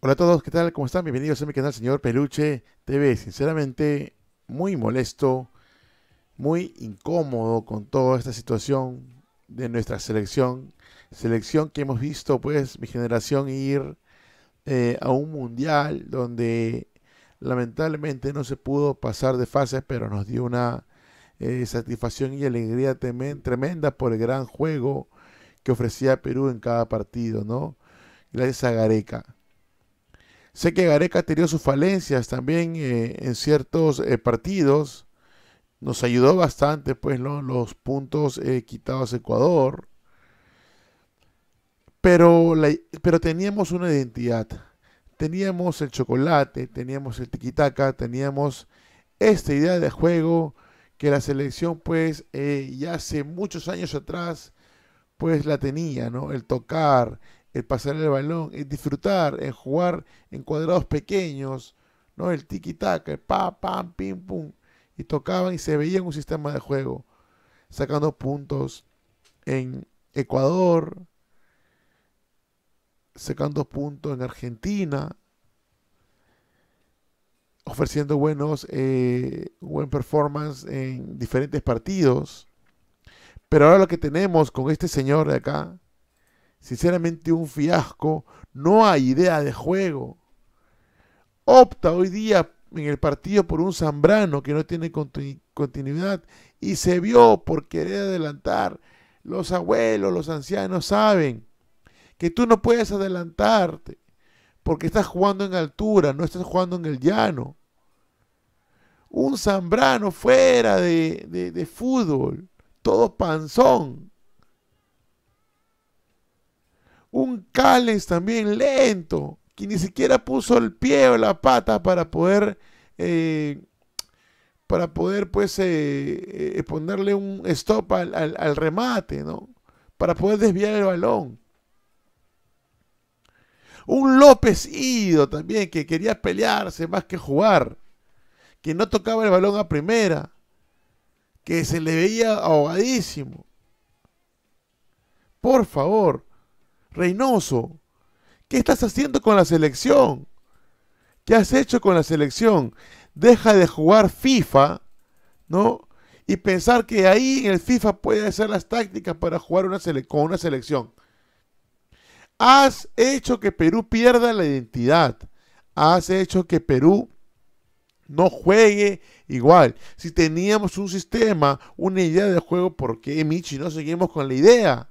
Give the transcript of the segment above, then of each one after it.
Hola a todos, ¿qué tal? ¿Cómo están? Bienvenidos a mi canal, señor Peluche TV. Sinceramente, muy molesto, muy incómodo con toda esta situación de nuestra selección. Selección que hemos visto, pues, mi generación ir eh, a un mundial donde lamentablemente no se pudo pasar de fases, pero nos dio una eh, satisfacción y alegría tremenda por el gran juego que ofrecía Perú en cada partido, ¿no? Gracias a Gareca Sé que Gareca tenía sus falencias también eh, en ciertos eh, partidos. Nos ayudó bastante, pues, los puntos eh, quitados a Ecuador. Pero, pero teníamos una identidad. Teníamos el chocolate, teníamos el tiquitaca, teníamos esta idea de juego que la selección, pues, ya hace muchos años atrás, pues la tenía, ¿no? El tocar, el pasar el balón, el disfrutar, el jugar en cuadrados pequeños, ¿no? El tiki tac, el pa, pam, pim, pum. Y tocaban y se veían un sistema de juego, sacando puntos en Ecuador, sacando puntos en Argentina, ofreciendo buenos, eh, buen performance en diferentes partidos. Pero ahora lo que tenemos con este señor de acá, sinceramente un fiasco, no hay idea de juego. Opta hoy día en el partido por un Zambrano que no tiene continuidad y se vio por querer adelantar. Los abuelos, los ancianos saben que tú no puedes adelantarte porque estás jugando en altura, no estás jugando en el llano. Un Zambrano fuera de, de fútbol, todo panzón. Un Callens también lento, que ni siquiera puso el pie o la pata para poder, eh, para poder pues, eh, eh, ponerle un stop al, al remate, ¿no? Para poder desviar el balón. Un López Ido también, que quería pelearse más que jugar. Que no tocaba el balón a primera. Que se le veía ahogadísimo. Por favor. Reynoso, ¿qué estás haciendo con la selección? ¿Qué has hecho con la selección? Deja de jugar FIFA, ¿no? Y pensar que ahí en el FIFA puede hacer las tácticas para jugar una con una selección. Has hecho que Perú pierda la identidad. Has hecho que Perú no juegue igual. Si teníamos un sistema, una idea de juego, ¿por qué Michi no seguimos con la idea?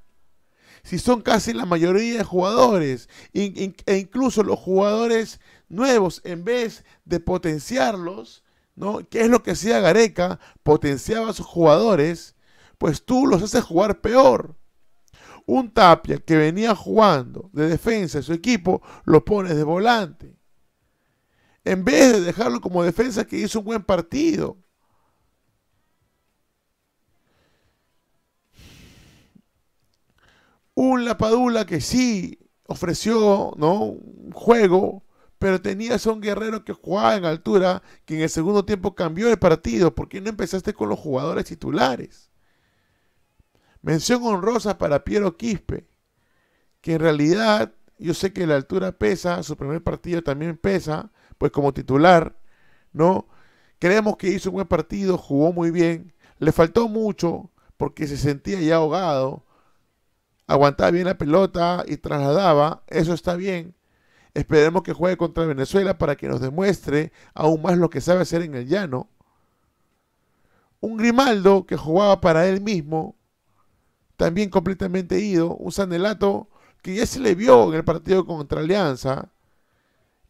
si son casi la mayoría de jugadores, e incluso los jugadores nuevos, en vez de potenciarlos, ¿no? ¿Qué es lo que hacía Gareca? Potenciaba a sus jugadores, pues tú los haces jugar peor. Un Tapia que venía jugando de defensa de su equipo, lo pones de volante. En vez de dejarlo como defensa que hizo un buen partido. Un Lapadula que sí ofreció ¿no? un juego, pero tenías a un guerrero que jugaba en altura, que en el segundo tiempo cambió el partido. ¿Por no empezaste con los jugadores titulares? Mención honrosa para Piero Quispe, que en realidad yo sé que la altura pesa, su primer partido también pesa, pues como titular, ¿no? Creemos que hizo un buen partido, jugó muy bien, le faltó mucho porque se sentía ya ahogado, aguantaba bien la pelota y trasladaba, eso está bien. Esperemos que juegue contra Venezuela para que nos demuestre aún más lo que sabe hacer en el llano. Un Grimaldo que jugaba para él mismo, también completamente ido. Un Sanelato que ya se le vio en el partido contra Alianza,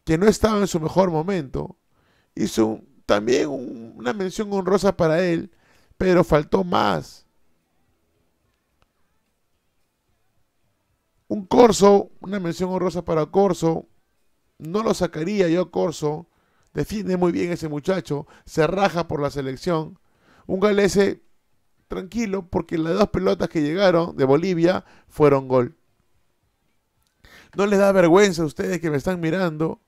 que no estaba en su mejor momento. Hizo también una mención honrosa para él, pero faltó más. Un Corso, una mención honrosa para Corso. No lo sacaría yo Corso. Defiende muy bien ese muchacho. Se raja por la selección. Un galese tranquilo porque las dos pelotas que llegaron de Bolivia fueron gol. ¿No les da vergüenza a ustedes que me están mirando?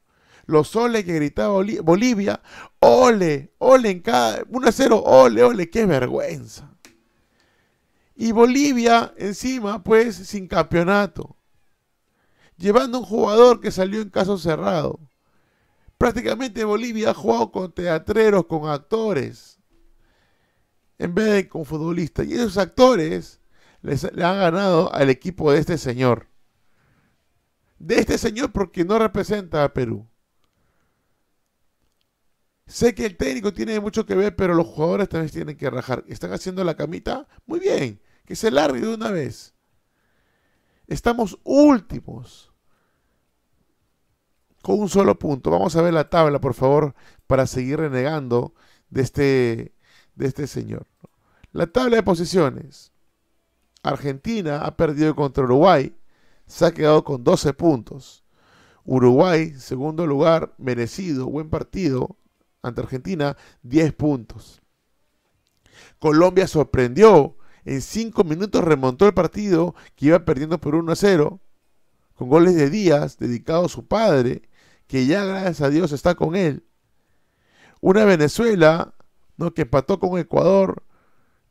Los ole que gritaba Bolivia, ole, ole en cada 1-0, ole, ole, qué vergüenza. Y Bolivia, encima, pues, sin campeonato. Llevando un jugador que salió en caso cerrado. Prácticamente Bolivia ha jugado con teatreros, con actores, en vez de con futbolistas. Y esos actores le han ganado al equipo de este señor. De este señor porque no representa a Perú. Sé que el técnico tiene mucho que ver, pero los jugadores también tienen que rajar. ¿Están haciendo la camita? Muy bien que se largue de una vez. Estamos últimos con un solo punto. Vamos a ver la tabla, por favor, para seguir renegando de este, de este señor. La tabla de posiciones. Argentina ha perdido contra Uruguay, se ha quedado con 12 puntos. Uruguay, segundo lugar, merecido, buen partido ante Argentina, 10 puntos. Colombia sorprendió en cinco minutos remontó el partido que iba perdiendo por 1 a 0, con goles de Díaz, dedicado a su padre, que ya gracias a Dios está con él. Una Venezuela ¿no? que empató con Ecuador,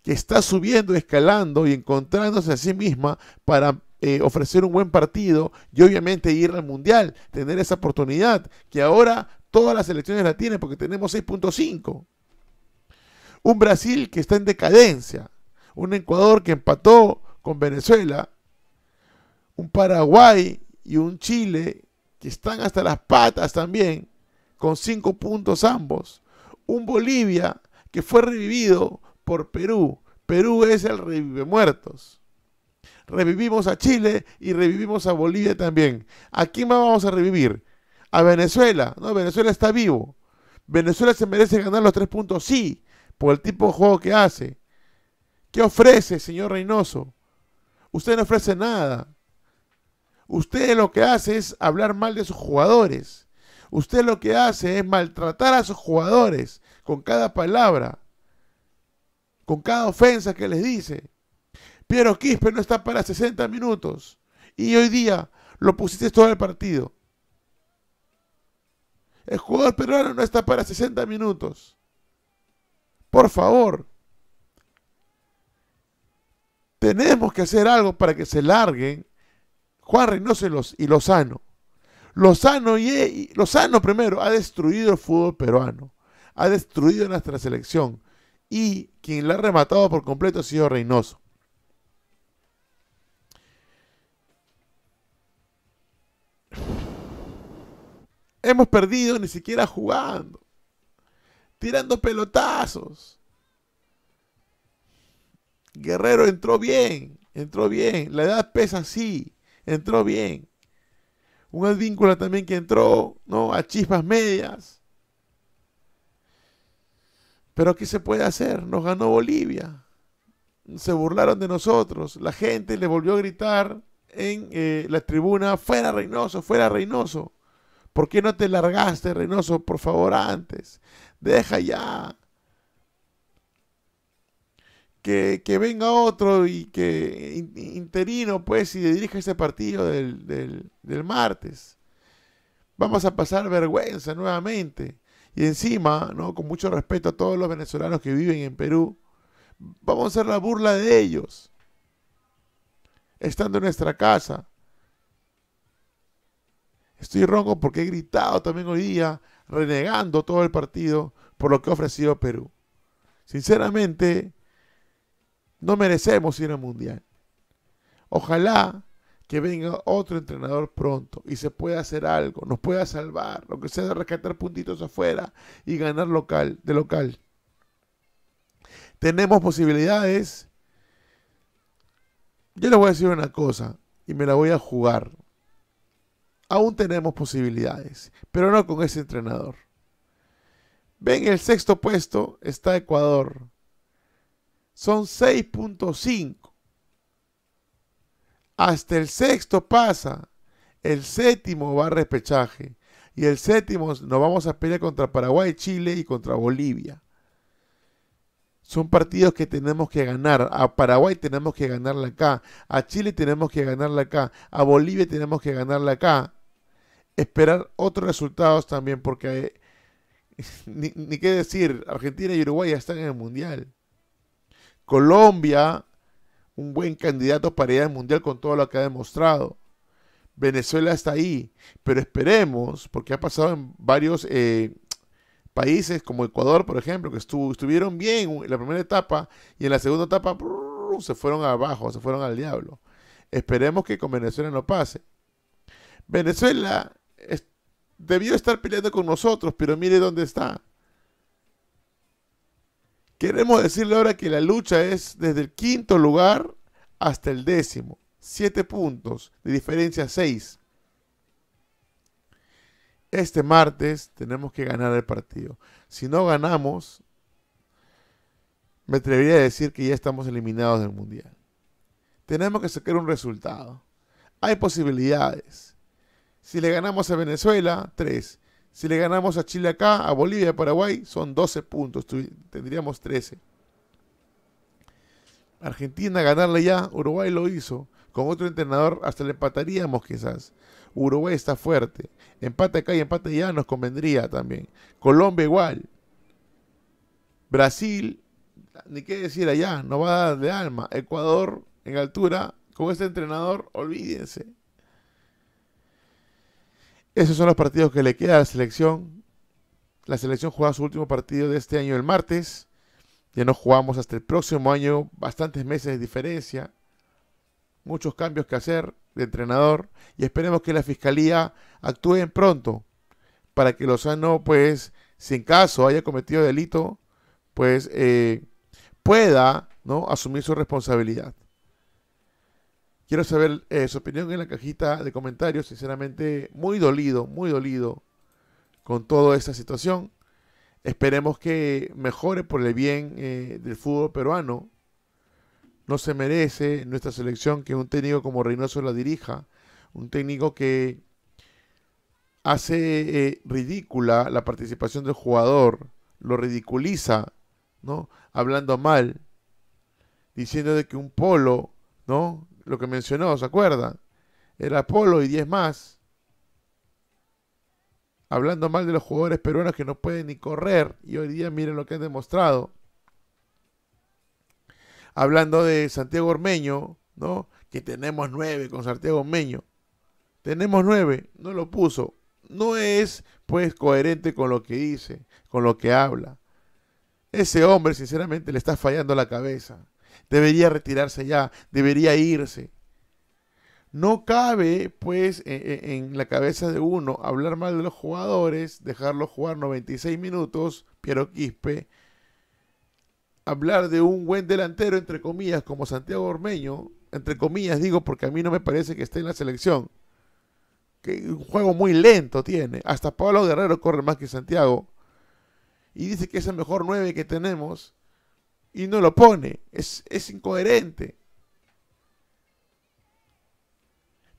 que está subiendo, escalando y encontrándose a sí misma para eh, ofrecer un buen partido y obviamente ir al Mundial, tener esa oportunidad que ahora todas las selecciones la tienen porque tenemos 6.5. Un Brasil que está en decadencia, un Ecuador que empató con Venezuela, un Paraguay y un Chile que están hasta las patas también, con cinco puntos ambos, un Bolivia que fue revivido por Perú. Perú es el revive muertos. Revivimos a Chile y revivimos a Bolivia también. ¿A quién más vamos a revivir? A Venezuela. No, Venezuela está vivo. Venezuela se merece ganar los tres puntos, sí, por el tipo de juego que hace. ¿Qué ofrece, señor Reynoso? Usted no ofrece nada. Usted lo que hace es hablar mal de sus jugadores. Usted lo que hace es maltratar a sus jugadores con cada palabra, con cada ofensa que les dice. Piero Quispe no está para 60 minutos y hoy día lo pusiste todo el partido. El jugador peruano no está para 60 minutos. Por favor, tenemos que hacer algo para que se larguen Juan Reynoso y Lozano. Lozano, y, Lozano primero ha destruido el fútbol peruano, ha destruido nuestra selección y quien la ha rematado por completo ha sido Reynoso. Hemos perdido ni siquiera jugando, tirando pelotazos. Guerrero entró bien, entró bien. La edad pesa, sí, entró bien. Un Advíncula también que entró, ¿no? A chispas medias. Pero ¿qué se puede hacer? Nos ganó Bolivia. Se burlaron de nosotros. La gente le volvió a gritar en eh, la tribuna, fuera Reynoso, fuera Reynoso. ¿Por qué no te largaste, Reynoso? Por favor, antes. Deja ya que, venga otro y que interino, pues, y dirija ese partido del, del, martes. Vamos a pasar vergüenza nuevamente. Y encima, ¿no? con mucho respeto a todos los venezolanos que viven en Perú, vamos a hacer la burla de ellos. Estando en nuestra casa. Estoy ronco porque he gritado también hoy día, renegando todo el partido por lo que ha ofrecido Perú. Sinceramente, no merecemos ir al mundial. Ojalá que venga otro entrenador pronto y se pueda hacer algo, nos pueda salvar, lo que sea de rescatar puntitos afuera y ganar local, de local. Tenemos posibilidades. Yo les voy a decir una cosa y me la voy a jugar. Aún tenemos posibilidades, pero no con ese entrenador. Ven el sexto puesto está Ecuador son 6.5. Hasta el sexto pasa. El séptimo va a repechaje. Y el séptimo nos vamos a pelear contra Paraguay, Chile y contra Bolivia. Son partidos que tenemos que ganar. A Paraguay tenemos que ganarla acá. A Chile tenemos que ganarla acá. A Bolivia tenemos que ganarla acá. Esperar otros resultados también porque eh, ni, qué decir, Argentina y Uruguay ya están en el Mundial. Colombia, un buen candidato para ir al Mundial con todo lo que ha demostrado. Venezuela está ahí, pero esperemos, porque ha pasado en varios eh, países, como Ecuador, por ejemplo, que estuvieron bien en la primera etapa y en la segunda etapa se fueron abajo, se fueron al diablo. Esperemos que con Venezuela no pase. Venezuela debió estar peleando con nosotros, pero mire dónde está. Queremos decirle ahora que la lucha es desde el quinto lugar hasta el décimo. Siete puntos de diferencia seis. Este martes tenemos que ganar el partido. Si no ganamos, me atrevería a decir que ya estamos eliminados del Mundial. Tenemos que sacar un resultado. Hay posibilidades. Si le ganamos a Venezuela, tres. Si le ganamos a Chile acá, a Bolivia y a Paraguay, son 12 puntos, tendríamos 13. Argentina ganarle ya, Uruguay lo hizo. Con otro entrenador hasta le empataríamos quizás. Uruguay está fuerte. Empate acá y empate ya nos convendría también. Colombia igual. Brasil, ni qué decir allá, no va a dar de alma. Ecuador en altura, con este entrenador, olvídense. Esos son los partidos que le queda a la selección. La selección juega su último partido de este año el martes. Ya no jugamos hasta el próximo año, bastantes meses de diferencia, muchos cambios que hacer de entrenador y esperemos que la fiscalía actúe pronto para que Lozano, pues, si en caso haya cometido delito, pues eh, pueda ¿no? asumir su responsabilidad. Quiero saber eh, su opinión en la cajita de comentarios. Sinceramente, muy dolido, muy dolido con toda esta situación. Esperemos que mejore por el bien eh, del fútbol peruano. No se merece nuestra selección que un técnico como Reynoso la dirija. Un técnico que hace eh, ridícula la participación del jugador, lo ridiculiza, ¿no? Hablando mal, diciendo de que un polo, ¿no? lo que mencionó, ¿se acuerdan? El Apolo y 10 más. Hablando mal de los jugadores peruanos que no pueden ni correr. Y hoy día miren lo que han demostrado. Hablando de Santiago Ormeño, ¿no? Que tenemos nueve con Santiago Ormeño. Tenemos nueve, no lo puso. No es, pues, coherente con lo que dice, con lo que habla. Ese hombre, sinceramente, le está fallando la cabeza. Debería retirarse ya, debería irse. No cabe, pues, e, e, en, la cabeza de uno hablar mal de los jugadores, dejarlos jugar 96 minutos, Piero Quispe, hablar de un buen delantero, entre comillas, como Santiago Ormeño, entre comillas digo porque a mí no me parece que esté en la selección, que un juego muy lento tiene, hasta Pablo Guerrero corre más que Santiago, y dice que es el mejor 9 que tenemos, y no lo pone. Es, incoherente.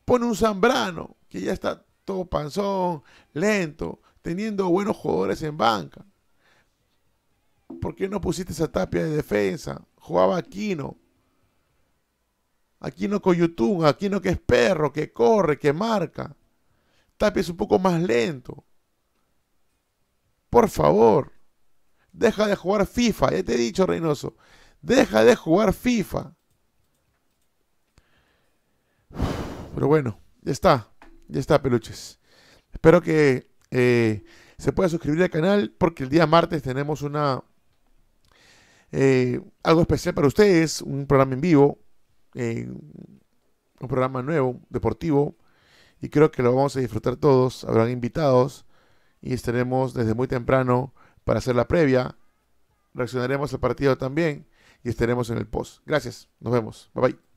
Pone un Zambrano, que ya está todo panzón, lento, teniendo buenos jugadores en banca. ¿Por qué no pusiste esa tapia de defensa? Jugaba Aquino. Aquino YouTube, Aquino que es perro, que corre, que marca. Tapia es un poco más lento. Por favor. Deja de jugar FIFA, ya te he dicho, Reynoso. Deja de jugar FIFA. Pero bueno, ya está. Ya está, peluches. Espero que eh, se pueda suscribir al canal porque el día martes tenemos una eh, algo especial para ustedes, un programa en vivo, eh, un programa nuevo, deportivo, y creo que lo vamos a disfrutar todos. Habrán invitados y estaremos desde muy temprano para hacer la previa. Reaccionaremos al partido también y estaremos en el post. Gracias, nos vemos. Bye bye.